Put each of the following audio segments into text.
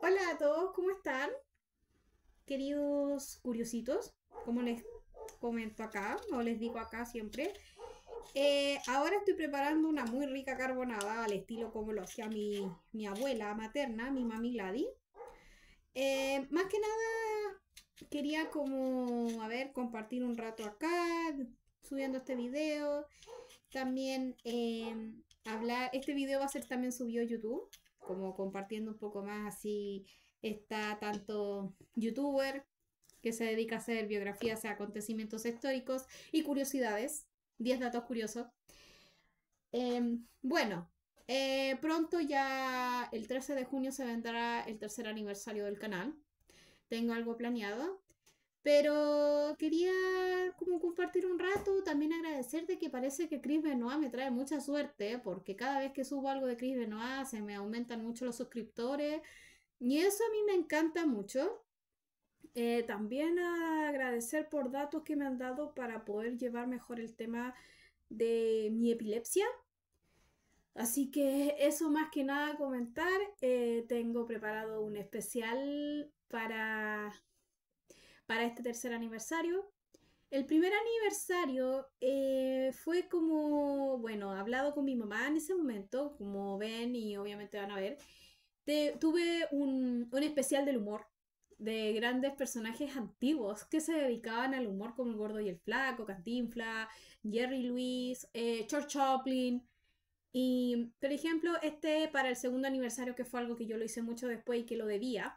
Hola a todos, ¿cómo están? Queridos curiositos, como les comento acá, o les digo acá siempre, eh, ahora estoy preparando una muy rica carbonada al estilo como lo hacía mi, abuela materna, mi mami Ladi. Eh, más que nada quería como, a ver, compartir un rato acá, subiendo este video. También eh, hablar, este video va a ser también subido a YouTube como compartiendo un poco más así, está tanto youtuber que se dedica a hacer biografías a acontecimientos históricos y curiosidades, 10 datos curiosos. Em, bueno, eh, pronto ya el 13 de junio se vendrá el tercer aniversario del canal. Tengo algo planeado. Pero quería como compartir un rato, también agradecerte que parece que Chris Benoit me trae mucha suerte, ¿eh? porque cada vez que subo algo de Chris Benoit se me aumentan mucho los suscriptores, y eso a mí me encanta mucho. Eh, también agradecer por datos que me han dado para poder llevar mejor el tema de mi epilepsia. Así que eso más que nada comentar. Eh, tengo preparado un especial para para este tercer aniversario. El primer aniversario eh, fue como, bueno, hablado con mi mamá en ese momento, como ven y obviamente van a ver, tuve un, especial del humor de grandes personajes antiguos que se dedicaban al humor como el gordo y el flaco, Cantinfla, Jerry Lewis, eh, George Chaplin. Y, por ejemplo, este para el segundo aniversario, que fue algo que yo lo hice mucho después y que lo debía,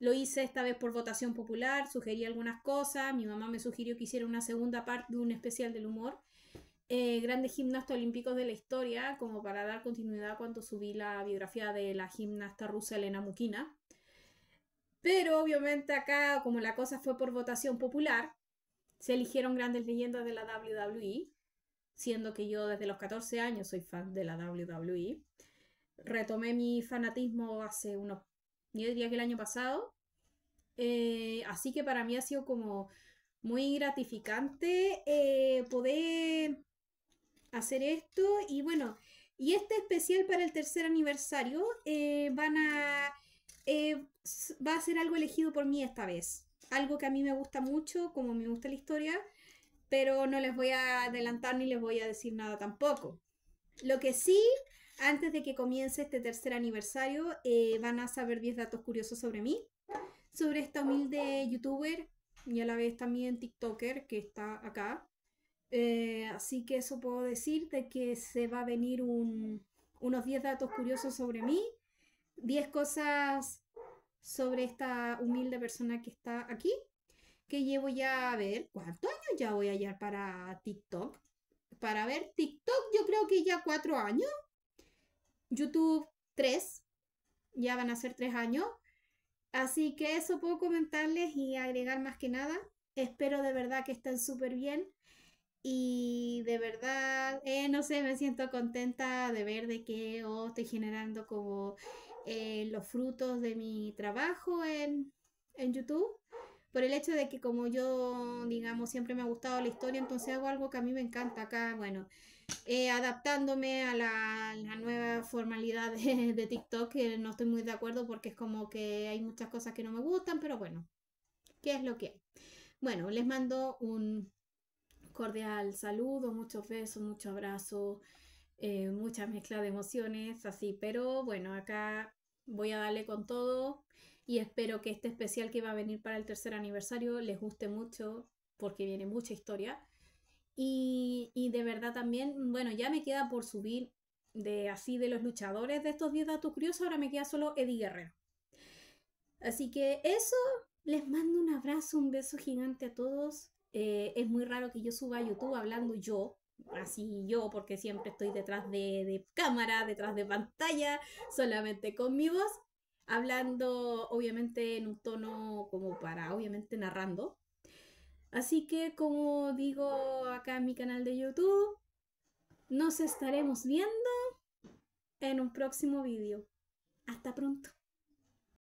lo hice esta vez por votación popular, sugerí algunas cosas, mi mamá me sugirió que hiciera una segunda parte de un especial del humor. Eh, grandes gimnastas olímpicos de la historia, como para dar continuidad cuando subí la biografía de la gimnasta rusa Elena Mukina. Pero obviamente acá, como la cosa fue por votación popular, se eligieron grandes leyendas de la WWE, siendo que yo desde los 14 años soy fan de la WWE. Retomé mi fanatismo hace unos yo diría que el año pasado. Eh, así que para mí ha sido como muy gratificante eh, poder hacer esto. Y bueno, y este especial para el tercer aniversario eh, van a, va a ser algo elegido por mí esta vez. Algo que a mí me gusta mucho, como me gusta la historia, pero no les voy a adelantar ni les voy a decir nada tampoco. Lo que sí antes de que comience este tercer aniversario, eh, van a saber 10 datos curiosos sobre mí, sobre esta humilde youtuber y a la vez también TikToker que está acá. Eh, así que eso puedo decirte que se va a venir unos 10 datos curiosos sobre mí, 10 cosas sobre esta humilde persona que está aquí, que llevo ya a ver, ¿cuántos años ya voy a hallar para TikTok? Para ver TikTok yo creo que ya cuatro años. YouTube 3, ya van a ser 3 años. Así que eso puedo comentarles y agregar más que nada. Espero de verdad que estén súper bien y de verdad, eh, no sé, me siento contenta de ver de que oh, estoy generando como eh, los frutos de mi trabajo en, en YouTube por el hecho de que como yo, digamos, siempre me ha gustado la historia, entonces hago algo que a mí me encanta acá, bueno, eh, adaptándome a la, nueva formalidad de, TikTok, que no estoy muy de acuerdo porque es como que hay muchas cosas que no me gustan, pero bueno, ¿qué es lo que hay? Bueno, les mando un cordial saludo, muchos besos, muchos abrazos, eh, mucha mezcla de emociones, así, pero bueno, acá voy a darle con todo y espero que este especial que va a venir para el tercer aniversario les guste mucho porque viene mucha historia. Y, de verdad también, bueno, ya me queda por subir de así de los luchadores de estos 10 datos curiosos, ahora me queda solo Eddie Guerrero. Así que eso, les mando un abrazo, un beso gigante a todos. Eh, es muy raro que yo suba a YouTube hablando yo, así yo, porque siempre estoy detrás de, de cámara, detrás de pantalla, solamente con mi voz hablando obviamente en un tono como para, obviamente narrando. Así que como digo acá en mi canal de YouTube, nos estaremos viendo en un próximo vídeo. Hasta pronto.